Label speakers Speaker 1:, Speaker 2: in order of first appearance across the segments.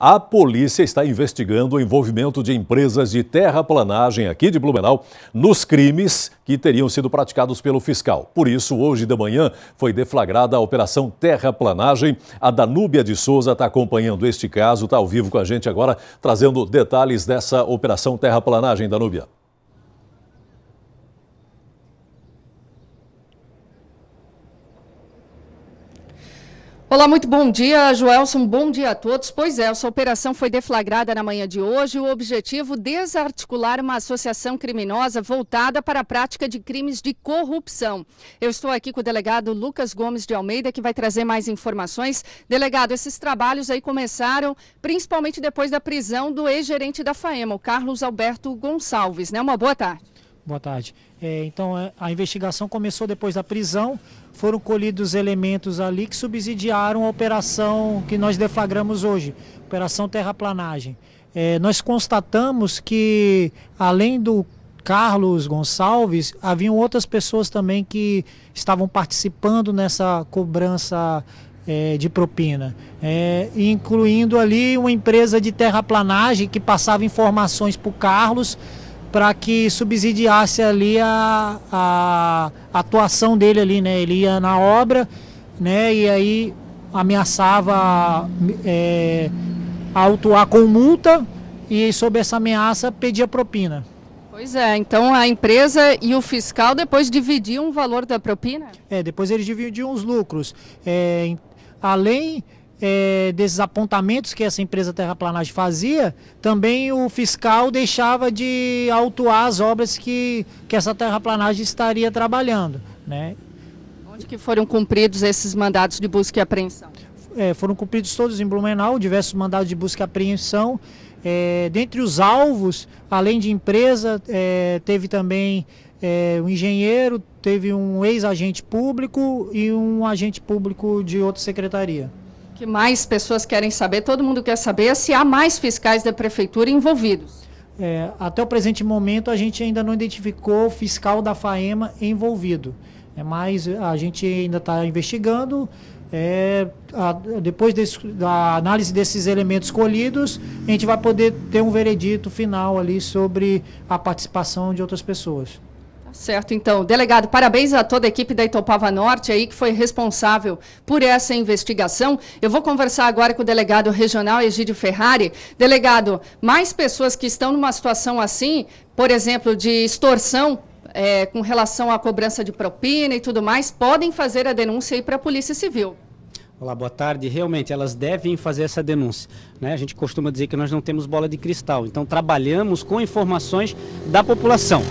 Speaker 1: a polícia está investigando o envolvimento de empresas de terraplanagem aqui de Blumenau nos crimes que teriam sido praticados pelo fiscal. Por isso, hoje de manhã foi deflagrada a Operação Terraplanagem. A Danúbia de Souza está acompanhando este caso, está ao vivo com a gente agora, trazendo detalhes dessa Operação Terraplanagem, Danúbia.
Speaker 2: Olá, muito bom dia, Joelson. Bom dia a todos. Pois é, essa operação foi deflagrada na manhã de hoje. O objetivo desarticular uma associação criminosa voltada para a prática de crimes de corrupção. Eu estou aqui com o delegado Lucas Gomes de Almeida, que vai trazer mais informações. Delegado, esses trabalhos aí começaram principalmente depois da prisão do ex-gerente da FAEMA, o Carlos Alberto Gonçalves, né? Uma boa tarde.
Speaker 3: Boa tarde. É, então, é, a investigação começou depois da prisão. Foram colhidos elementos ali que subsidiaram a operação que nós deflagramos hoje Operação Terraplanagem. É, nós constatamos que, além do Carlos Gonçalves, haviam outras pessoas também que estavam participando nessa cobrança é, de propina, é, incluindo ali uma empresa de terraplanagem que passava informações para o Carlos para que subsidiasse ali a, a, atuação dele ali, né? Ele ia na obra, né? E aí ameaçava é, autuar com multa e sob essa ameaça pedia propina.
Speaker 2: Pois é, então a empresa e o fiscal depois dividiam o valor da propina? É, depois eles
Speaker 3: dividiam os lucros. É, além é, desses apontamentos que essa empresa Terraplanagem fazia, também o fiscal deixava de autuar as obras que, que essa terraplanagem estaria trabalhando. Né? Onde que foram
Speaker 2: cumpridos esses mandados de busca e apreensão?
Speaker 3: É, foram cumpridos todos em Blumenau, diversos mandados de busca e apreensão. É, dentre os alvos, além de empresa, é, teve também é, um engenheiro, teve um ex-agente público e um agente público de outra secretaria
Speaker 2: que mais pessoas querem saber, todo mundo quer
Speaker 3: saber, se há mais fiscais da prefeitura envolvidos. É, até o presente momento, a gente ainda não identificou fiscal da FAEMA envolvido. É, mas a gente ainda está investigando. É, a, depois desse, da análise desses elementos colhidos, a gente vai poder ter um veredito final ali sobre a participação de outras pessoas.
Speaker 2: Certo, então. Delegado, parabéns a toda a equipe da Itopava Norte aí que foi responsável por essa investigação. Eu vou conversar agora com o delegado regional Egídio Ferrari. Delegado, mais pessoas que estão numa situação assim, por exemplo, de extorsão é, com relação à cobrança de propina e tudo mais, podem fazer a denúncia aí para a Polícia Civil.
Speaker 4: Olá, boa tarde. Realmente, elas devem fazer essa denúncia. Né? A gente costuma dizer que nós não temos bola de cristal, então trabalhamos com informações da população.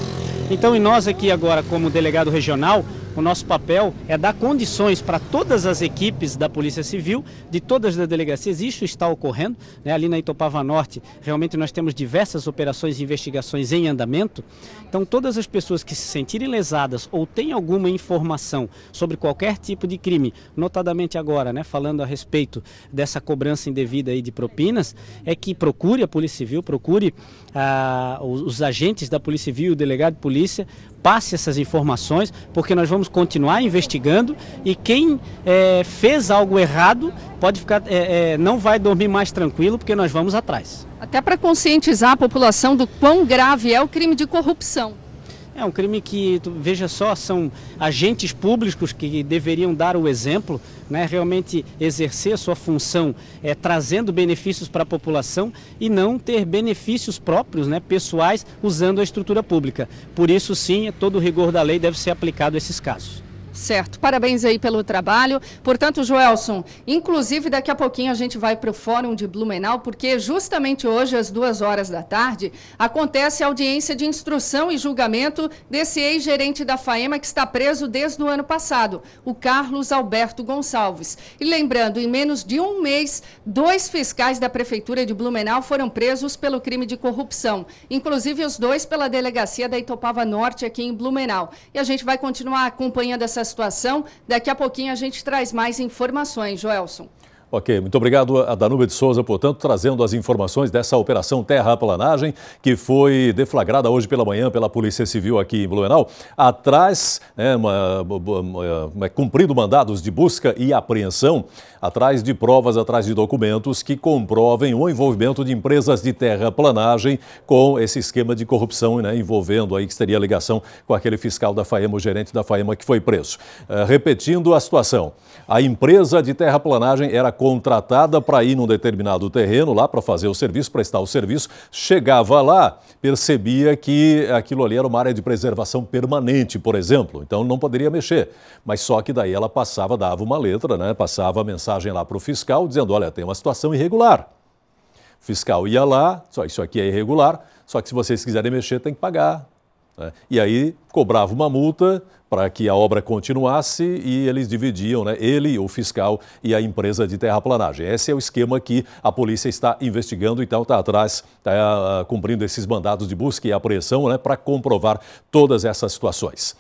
Speaker 4: Então, e nós aqui agora, como delegado regional, o nosso papel é dar condições para todas as equipes da Polícia Civil, de todas as delegacias, isso está ocorrendo. Né? Ali na Itopava Norte, realmente nós temos diversas operações e investigações em andamento. Então, todas as pessoas que se sentirem lesadas ou têm alguma informação sobre qualquer tipo de crime, notadamente agora, né, falando a respeito dessa cobrança indevida aí de propinas, é que procure a Polícia Civil, procure ah, os, os agentes da Polícia Civil, o delegado de polícia, passe essas informações, porque nós vamos continuar investigando e quem é, fez algo errado pode ficar, é, é, não vai dormir mais tranquilo, porque nós vamos atrás.
Speaker 2: Até para conscientizar a população do quão grave é o crime de corrupção.
Speaker 4: É um crime que, veja só, são agentes públicos que deveriam dar o exemplo, né, realmente exercer a sua função é, trazendo benefícios para a população e não ter benefícios próprios, né, pessoais, usando a estrutura pública. Por isso, sim, todo o rigor da lei deve ser aplicado a esses casos.
Speaker 2: Certo, parabéns aí pelo trabalho. Portanto, Joelson, inclusive daqui a pouquinho a gente vai para o Fórum de Blumenau, porque justamente hoje, às duas horas da tarde, acontece a audiência de instrução e julgamento desse ex-gerente da FAEMA que está preso desde o ano passado, o Carlos Alberto Gonçalves. E lembrando, em menos de um mês, dois fiscais da Prefeitura de Blumenau foram presos pelo crime de corrupção, inclusive os dois pela delegacia da Itopava Norte aqui em Blumenau. E a gente vai continuar acompanhando essa essa situação. Daqui a pouquinho a gente traz mais informações, Joelson.
Speaker 1: Ok, muito obrigado a Danube de Souza, portanto, trazendo as informações dessa operação terraplanagem que foi deflagrada hoje pela manhã pela Polícia Civil aqui em Blumenau, atrás, é uma, uma, uma, é, cumprindo mandados de busca e apreensão atrás de provas, atrás de documentos que comprovem o envolvimento de empresas de terraplanagem com esse esquema de corrupção, né, envolvendo aí que teria ligação com aquele fiscal da FAEMA, o gerente da FAEMA que foi preso. Uh, repetindo a situação, a empresa de terraplanagem era contratada para ir num determinado terreno lá para fazer o serviço, prestar o serviço, chegava lá, percebia que aquilo ali era uma área de preservação permanente, por exemplo, então não poderia mexer. Mas só que daí ela passava, dava uma letra, né, passava a mensagem mensagem lá para o fiscal dizendo: olha, tem uma situação irregular. O fiscal ia lá, só isso aqui é irregular, só que se vocês quiserem mexer, tem que pagar. Né? E aí cobrava uma multa para que a obra continuasse e eles dividiam, né? ele, o fiscal e a empresa de terraplanagem. Esse é o esquema que a polícia está investigando, então está atrás, está ah, cumprindo esses mandados de busca e apreensão né? para comprovar todas essas situações.